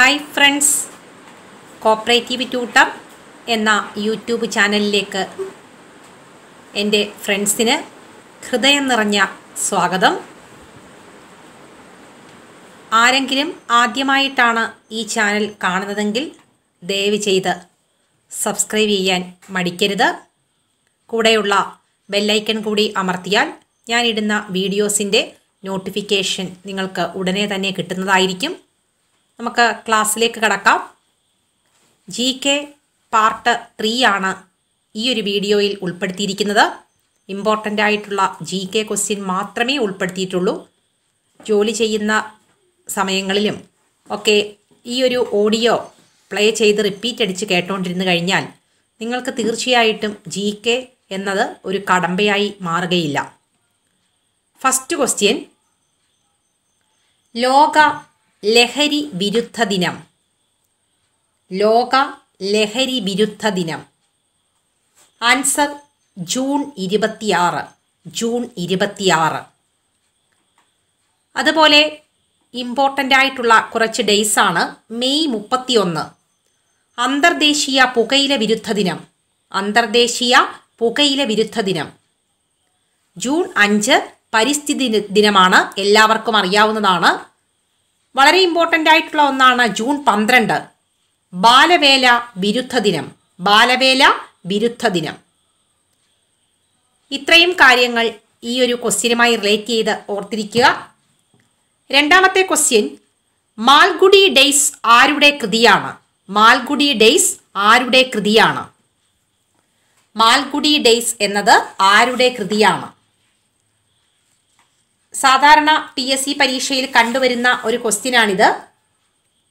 hi friends cooperative ട്യൂട്ടം എന്ന YouTube ചാനലിലേക്ക് എൻ്റെ ഫ്രണ്ട്സിന് ഹൃദയം നിറഞ്ഞ സ്വാഗതം ആരെങ്കിലും ആദ്യമായിട്ടാണ് ഈ ചാനൽ കാണുന്നതെങ്കിൽ ദയവ് ചെയ്ത് സബ്സ്ക്രൈബ് ചെയ്യാൻ മടിക്കരുത് കൂടെയുള്ള ബെല്ലൈക്കൺ കൂടി അമർത്തിയാൽ ഞാനിടുന്ന വീഡിയോസിൻ്റെ നോട്ടിഫിക്കേഷൻ നിങ്ങൾക്ക് ഉടനെ തന്നെ കിട്ടുന്നതായിരിക്കും നമുക്ക് ക്ലാസ്സിലേക്ക് കടക്കാം ജി കെ പാർട്ട് ത്രീ ആണ് ഈ ഒരു വീഡിയോയിൽ ഉൾപ്പെടുത്തിയിരിക്കുന്നത് ഇമ്പോർട്ടൻ്റ് ആയിട്ടുള്ള ജി കെ ക്വസ്റ്റ്യൻ മാത്രമേ ഉൾപ്പെടുത്തിയിട്ടുള്ളൂ ജോലി ചെയ്യുന്ന സമയങ്ങളിലും ഒക്കെ ഈ ഒരു ഓഡിയോ പ്ലേ ചെയ്ത് റിപ്പീറ്റ് അടിച്ച് കേട്ടുകൊണ്ടിരുന്നു കഴിഞ്ഞാൽ നിങ്ങൾക്ക് തീർച്ചയായിട്ടും ജി കെ എന്നത് ഒരു കടമ്പയായി മാറുകയില്ല ഫസ്റ്റ് ക്വസ്റ്റ്യൻ ലോക ലഹരി വിരുദ്ധ ദിനം ലോക ലഹരി വിരുദ്ധ ദിനം ആൻസർ ജൂൺ ഇരുപത്തിയാറ് ജൂൺ ഇരുപത്തിയാറ് അതുപോലെ ഇമ്പോർട്ടൻ്റ് ആയിട്ടുള്ള കുറച്ച് ഡേയ്സാണ് മെയ് മുപ്പത്തിയൊന്ന് അന്തർദേശീയ പുകയില വിരുദ്ധ ദിനം അന്തർദേശീയ പുകയില വിരുദ്ധ ദിനം ജൂൺ അഞ്ച് പരിസ്ഥിതി ദിനമാണ് എല്ലാവർക്കും അറിയാവുന്നതാണ് വളരെ ഇമ്പോർട്ടൻ്റ് ആയിട്ടുള്ള ഒന്നാണ് ജൂൺ പന്ത്രണ്ട് ബാലവേല വിരുദ്ധ ദിനം ബാലവേല വിരുദ്ധ ദിനം ഇത്രയും കാര്യങ്ങൾ ഈ ഒരു ക്വസ്റ്റ്യനുമായി റിലേറ്റ് ചെയ്ത് ഓർത്തിരിക്കുക രണ്ടാമത്തെ ക്വസ്റ്റ്യൻ മാൽഗുഡി ഡെയ്സ് ആരുടെ കൃതിയാണ് മാൽഗുഡി ഡെയ്സ് ആരുടെ കൃതിയാണ് മാൽഗുഡി ഡെയ്സ് എന്നത് ആരുടെ കൃതിയാണ് സാധാരണ പി എസ് സി പരീക്ഷയിൽ കണ്ടുവരുന്ന ഒരു ക്വസ്റ്റ്യനാണിത്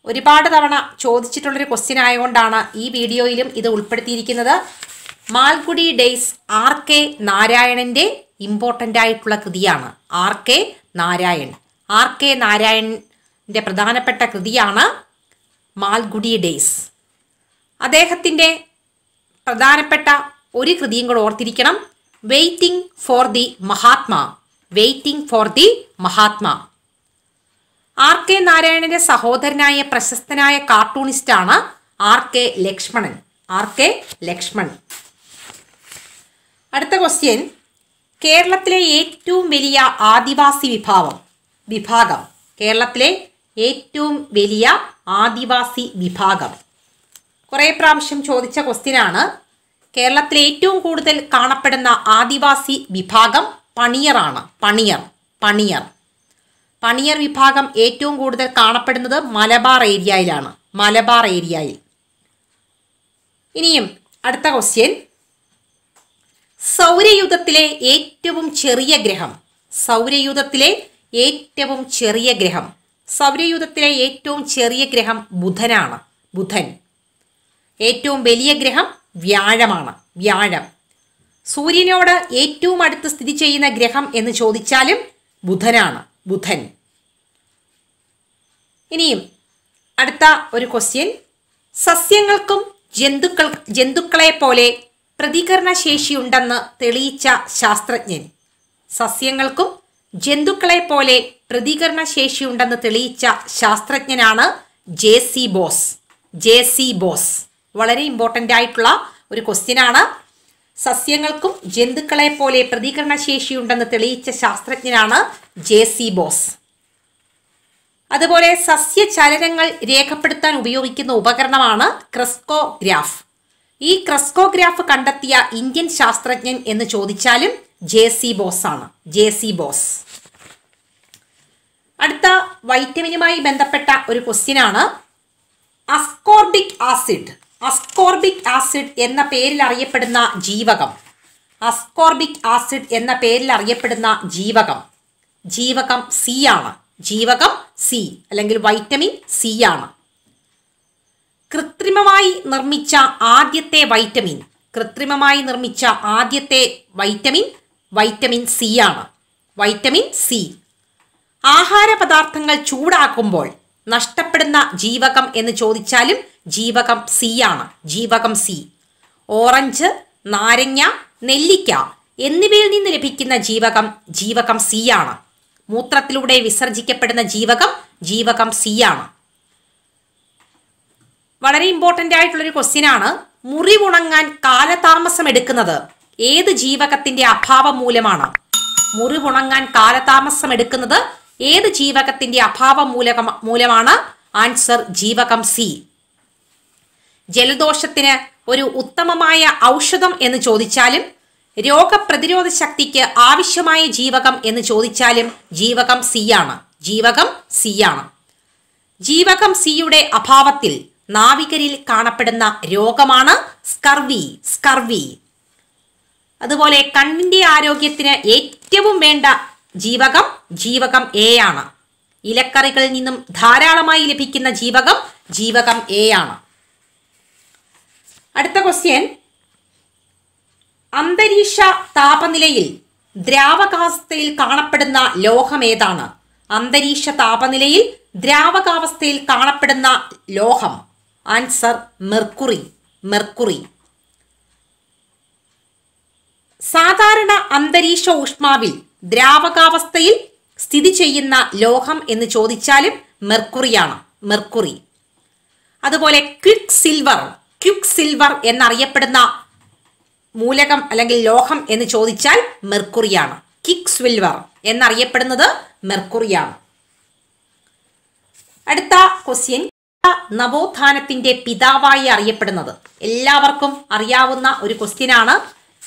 ഒരുപാട് തവണ ചോദിച്ചിട്ടുള്ളൊരു ക്വസ്റ്റ്യൻ ആയതുകൊണ്ടാണ് ഈ വീഡിയോയിലും ഇത് ഉൾപ്പെടുത്തിയിരിക്കുന്നത് മാൽഗുഡി ഡേയ്സ് ആർ കെ നാരായണൻ്റെ ഇമ്പോർട്ടൻ്റ് ആയിട്ടുള്ള കൃതിയാണ് R K Narayan R K നാരായണൻ്റെ പ്രധാനപ്പെട്ട കൃതിയാണ് മാൽഗുഡി ഡേയ്സ് അദ്ദേഹത്തിൻ്റെ പ്രധാനപ്പെട്ട ഒരു കൃതിയും കൂടെ ഓർത്തിരിക്കണം waiting for the Mahatma waiting for the Mahatma R K നാരായണന്റെ സഹോദരനായ പ്രശസ്തനായ കാർട്ടൂണിസ്റ്റാണ് R K Lakshmanan R K Lakshmanan അടുത്ത ക്വസ്റ്റ്യൻ കേരളത്തിലെ ഏറ്റവും വലിയ ആദിവാസി വിഭാഗം വിഭാഗം കേരളത്തിലെ ഏറ്റവും വലിയ ആദിവാസി വിഭാഗം കുറേ പ്രാവശ്യം ചോദിച്ച ക്വസ്റ്റ്യനാണ് കേരളത്തിലെ ഏറ്റവും കൂടുതൽ കാണപ്പെടുന്ന ആദിവാസി വിഭാഗം പണിയറാണ് പണിയർ പണിയർ പണിയർ വിഭാഗം ഏറ്റവും കൂടുതൽ കാണപ്പെടുന്നത് മലബാർ ഏരിയയിലാണ് മലബാർ ഏരിയയിൽ ഇനിയും അടുത്ത ക്വസ്റ്റ്യൻ സൗരയുധത്തിലെ ഏറ്റവും ചെറിയ ഗ്രഹം സൗരയുധത്തിലെ ഏറ്റവും ചെറിയ ഗ്രഹം സൗരയുധത്തിലെ ഏറ്റവും ചെറിയ ഗ്രഹം ബുധനാണ് ബുധൻ ഏറ്റവും വലിയ ഗ്രഹം വ്യാഴമാണ് വ്യാഴം സൂര്യനോട് ഏറ്റവും അടുത്ത് സ്ഥിതി ചെയ്യുന്ന ഗ്രഹം എന്ന് ചോദിച്ചാലും ബുധനാണ് ബുധൻ ഇനിയും അടുത്ത ഒരു ക്വസ്റ്റ്യൻ സസ്യങ്ങൾക്കും ജന്തുക്കൾ ജന്തുക്കളെ പോലെ പ്രതികരണ ഉണ്ടെന്ന് തെളിയിച്ച ശാസ്ത്രജ്ഞൻ സസ്യങ്ങൾക്കും ജന്തുക്കളെ പോലെ പ്രതികരണ ഉണ്ടെന്ന് തെളിയിച്ച ശാസ്ത്രജ്ഞനാണ് J C Bose J C Bose വളരെ ഇമ്പോർട്ടൻ്റ് ആയിട്ടുള്ള ഒരു ക്വസ്റ്റ്യനാണ് സസ്യങ്ങൾക്കും ജന്തുക്കളെ പോലെ ശേഷിയുണ്ടെന്ന് തെളിയിച്ച ശാസ്ത്രജ്ഞനാണ് ജെ സി ബോസ് അതുപോലെ സസ്യചലനങ്ങൾ രേഖപ്പെടുത്താൻ ഉപയോഗിക്കുന്ന ഉപകരണമാണ് ക്രസ്കോഗ്രാഫ് ഈ ക്രസ്കോഗ്രാഫ് കണ്ടെത്തിയ ഇന്ത്യൻ ശാസ്ത്രജ്ഞൻ എന്ന് ചോദിച്ചാലും ജെ സി ബോസ് ആണ് ജെ സി ബോസ് അടുത്ത വൈറ്റമിനുമായി ബന്ധപ്പെട്ട ഒരു ക്വസ്റ്റ്യനാണ് അസ്കോർബിക് ആസിഡ് അസ്കോർബിക് ആസിഡ് എന്ന പേരിൽ അറിയപ്പെടുന്ന ജീവകം അസ്കോർബിക് ആസിഡ് എന്ന പേരിൽ അറിയപ്പെടുന്ന ജീവകം ജീവകം സി ആണ് ജീവകം സി അല്ലെങ്കിൽ വൈറ്റമിൻ സി ആണ് കൃത്രിമമായി നിർമ്മിച്ച ആദ്യത്തെ വൈറ്റമിൻ കൃത്രിമമായി നിർമ്മിച്ച ആദ്യത്തെ വൈറ്റമിൻ വൈറ്റമിൻ സി ആണ് വൈറ്റമിൻ സി ആഹാര പദാർത്ഥങ്ങൾ ചൂടാക്കുമ്പോൾ നഷ്ടപ്പെടുന്ന ജീവകം എന്ന് ചോദിച്ചാലും ജീവകം സി ആണ് ജീവകം സി ഓറഞ്ച് നാരങ്ങ നെല്ലിക്ക എന്നിവയിൽ നിന്ന് ലഭിക്കുന്ന ജീവകം ജീവകം സി ആണ് മൂത്രത്തിലൂടെ വിസർജിക്കപ്പെടുന്ന ജീവകം ജീവകം സി ആണ് വളരെ ഇമ്പോർട്ടൻ്റ് ആയിട്ടുള്ളൊരു മുറി മുറിവുണങ്ങാൻ കാലതാമസം എടുക്കുന്നത് ഏത് ജീവകത്തിന്റെ അഭാവം മൂലമാണ് മുറിവുണങ്ങാൻ കാലതാമസം എടുക്കുന്നത് ഏത് ജീവകത്തിന്റെ അഭാവം മൂലകം മൂലമാണ് ആൻസർ ജീവകം സി ജലദോഷത്തിന് ഒരു ഉത്തമമായ ഔഷധം എന്ന് ചോദിച്ചാലും രോഗപ്രതിരോധ ശക്തിക്ക് ആവശ്യമായ ജീവകം എന്ന് ചോദിച്ചാലും ജീവകം സി ആണ് ജീവകം സി ആണ് ജീവകം സിയുടെ അഭാവത്തിൽ നാവികരിൽ കാണപ്പെടുന്ന രോഗമാണ് സ്കർവി സ്കർവി അതുപോലെ കണ്ണിന്റെ ആരോഗ്യത്തിന് ഏറ്റവും വേണ്ട ജീവകം ജീവകം എ ആണ് ഇലക്കറികളിൽ നിന്നും ധാരാളമായി ലഭിക്കുന്ന ജീവകം ജീവകം എ ആണ് അടുത്ത ക്വസ്റ്റ്യൻ അന്തരീക്ഷ താപനിലയിൽ ദ്രാവകാവസ്ഥയിൽ കാണപ്പെടുന്ന ലോഹം ഏതാണ് അന്തരീക്ഷ താപനിലയിൽ ദ്രാവകാവസ്ഥയിൽ കാണപ്പെടുന്ന ലോഹം ആൻസർ മെർക്കുറി മെർക്കുറി സാധാരണ അന്തരീക്ഷ ഊഷ്മാവിൽ ദ്രാവകാവസ്ഥയിൽ സ്ഥിതി ചെയ്യുന്ന ലോഹം എന്ന് ചോദിച്ചാലും മെർക്കുറിയാണ് മെർക്കുറി അതുപോലെ ക്ലിക് സിൽവർ ക്യുക് സിൽവർ എന്നറിയപ്പെടുന്ന മൂലകം അല്ലെങ്കിൽ ലോഹം എന്ന് ചോദിച്ചാൽ മെർക്കുറിയാണ് കിക് സിൽവർ എന്നറിയപ്പെടുന്നത് മെർക്കുറിയാണ് അടുത്ത ക്വസ്റ്റ്യൻ നവോത്ഥാനത്തിന്റെ പിതാവായി അറിയപ്പെടുന്നത് എല്ലാവർക്കും അറിയാവുന്ന ഒരു ക്വസ്റ്റ്യനാണ്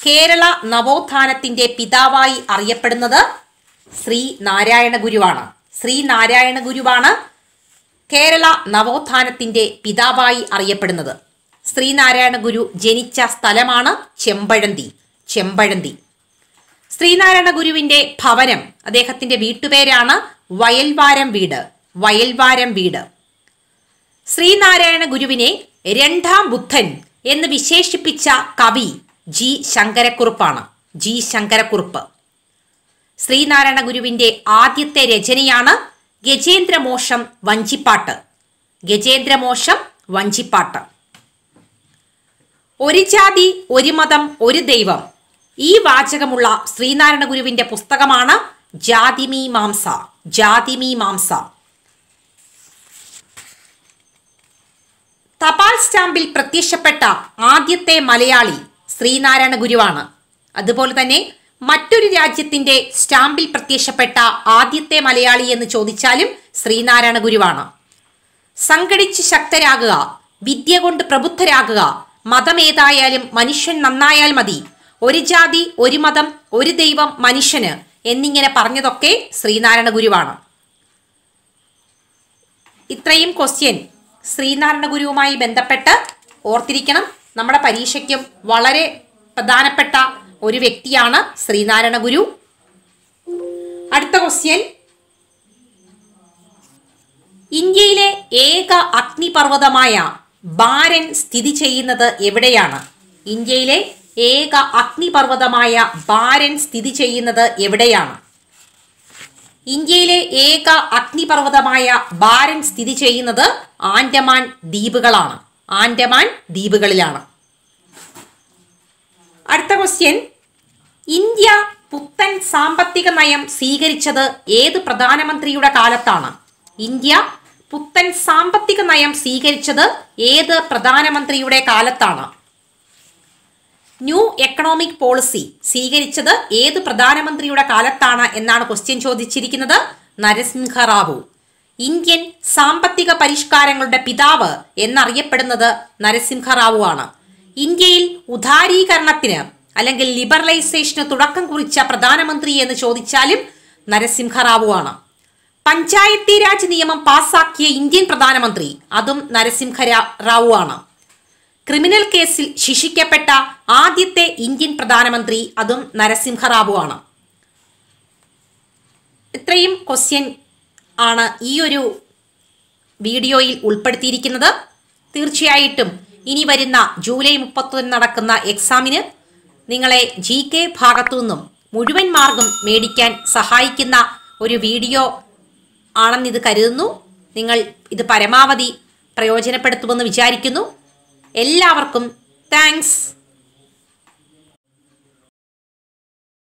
കേരള നവോത്ഥാനത്തിന്റെ പിതാവായി അറിയപ്പെടുന്നത് ശ്രീ നാരായണ ഗുരുവാണ് ശ്രീ നാരായണ ഗുരുവാണ് കേരള നവോത്ഥാനത്തിന്റെ പിതാവായി അറിയപ്പെടുന്നത് ശ്രീനാരായണ ഗുരു ജനിച്ച സ്ഥലമാണ് ചെമ്പഴന്തി ചെമ്പഴന്തി ശ്രീനാരായണ ഗുരുവിന്റെ ഭവനം അദ്ദേഹത്തിന്റെ വീട്ടുപേരാണ് വയൽവാരം വീട് വയൽവാരം വീട് ശ്രീനാരായണ ഗുരുവിനെ രണ്ടാം ബുദ്ധൻ എന്ന് വിശേഷിപ്പിച്ച കവി ജി ശങ്കരക്കുറുപ്പാണ് ജി ശങ്കരക്കുറുപ്പ് ശ്രീനാരായണ ഗുരുവിന്റെ ആദ്യത്തെ രചനയാണ് ഗജേന്ദ്രമോഷം വഞ്ചിപ്പാട്ട് ഗജേന്ദ്രമോഷം വഞ്ചിപ്പാട്ട് ഒരു ജാതി ഒരു മതം ഒരു ദൈവം ഈ വാചകമുള്ള ശ്രീനാരായണ ഗുരുവിന്റെ പുസ്തകമാണ് ജാതിമീ മാംസ ജാതിമീ മാംസ തപാൽ സ്റ്റാമ്പിൽ പ്രത്യക്ഷപ്പെട്ട ആദ്യത്തെ മലയാളി ശ്രീനാരായണ ഗുരുവാണ് അതുപോലെ തന്നെ മറ്റൊരു രാജ്യത്തിന്റെ സ്റ്റാമ്പിൽ പ്രത്യക്ഷപ്പെട്ട ആദ്യത്തെ മലയാളി എന്ന് ചോദിച്ചാലും ശ്രീനാരായണ ഗുരുവാണ് സംഘടിച്ച് ശക്തരാകുക വിദ്യ കൊണ്ട് പ്രബുദ്ധരാകുക മതമേതായാലും മനുഷ്യൻ നന്നായാൽ മതി ഒരു ജാതി ഒരു മതം ഒരു ദൈവം മനുഷ്യന് എന്നിങ്ങനെ പറഞ്ഞതൊക്കെ ശ്രീനാരായണ ഗുരുവാണ് ഇത്രയും ക്വസ്റ്റ്യൻ ശ്രീനാരായണ ഗുരുവുമായി ബന്ധപ്പെട്ട് ഓർത്തിരിക്കണം നമ്മുടെ പരീക്ഷയ്ക്കും വളരെ പ്രധാനപ്പെട്ട ഒരു വ്യക്തിയാണ് ശ്രീനാരായണ ഗുരു അടുത്ത ക്വസ്റ്റ്യൻ ഇന്ത്യയിലെ ഏക അഗ്നിപർവ്വതമായ ബാരൻ സ്ഥിതി ചെയ്യുന്നത് എവിടെയാണ് ഇന്ത്യയിലെ ഏക അഗ്നിപർവ്വതമായ ബാരൻ സ്ഥിതി ചെയ്യുന്നത് എവിടെയാണ് ഇന്ത്യയിലെ ഏക അഗ്നിപർവ്വതമായ ബാരൻ സ്ഥിതി ചെയ്യുന്നത് ആൻഡമാൻ ദ്വീപുകളാണ് ആൻഡമാൻ ദ്വീപുകളിലാണ് അടുത്ത ക്വസ്റ്റ്യൻ ഇന്ത്യ പുത്തൻ സാമ്പത്തിക നയം സ്വീകരിച്ചത് ഏത് പ്രധാനമന്ത്രിയുടെ കാലത്താണ് ഇന്ത്യ പുത്തൻ സാമ്പത്തിക നയം സ്വീകരിച്ചത് ഏത് പ്രധാനമന്ത്രിയുടെ കാലത്താണ് ന്യൂ എക്കണോമിക് പോളിസി സ്വീകരിച്ചത് ഏത് പ്രധാനമന്ത്രിയുടെ കാലത്താണ് എന്നാണ് ക്വസ്റ്റ്യൻ ചോദിച്ചിരിക്കുന്നത് നരസിംഹ റാവു ഇന്ത്യൻ സാമ്പത്തിക പരിഷ്കാരങ്ങളുടെ പിതാവ് എന്നറിയപ്പെടുന്നത് നരസിംഹ റാവു ആണ് ഇന്ത്യയിൽ ഉദാരീകരണത്തിന് അല്ലെങ്കിൽ ലിബറലൈസേഷന് തുടക്കം കുറിച്ച പ്രധാനമന്ത്രി എന്ന് ചോദിച്ചാലും നരസിംഹ റാവു ആണ് പഞ്ചായത്തി രാജ് നിയമം പാസാക്കിയ ഇന്ത്യൻ പ്രധാനമന്ത്രി അതും നരസിംഹ റാവു ആണ് ക്രിമിനൽ കേസിൽ ശിക്ഷിക്കപ്പെട്ട ആദ്യത്തെ ഇന്ത്യൻ പ്രധാനമന്ത്രി അതും നരസിംഹ റാവു ആണ് ഇത്രയും ക്വസ്റ്റ്യൻ ആണ് ഈ ഒരു വീഡിയോയിൽ ഉൾപ്പെടുത്തിയിരിക്കുന്നത് തീർച്ചയായിട്ടും ഇനി വരുന്ന ജൂലൈ മുപ്പത്തൊന്ന് നടക്കുന്ന എക്സാമിന് നിങ്ങളെ ജി കെ ഭാഗത്തു നിന്നും മുഴുവൻ മാർഗം മേടിക്കാൻ സഹായിക്കുന്ന ഒരു വീഡിയോ ഇത് കരുതുന്നു നിങ്ങൾ ഇത് പരമാവധി പ്രയോജനപ്പെടുത്തുമെന്ന് വിചാരിക്കുന്നു എല്ലാവർക്കും താങ്ക്സ്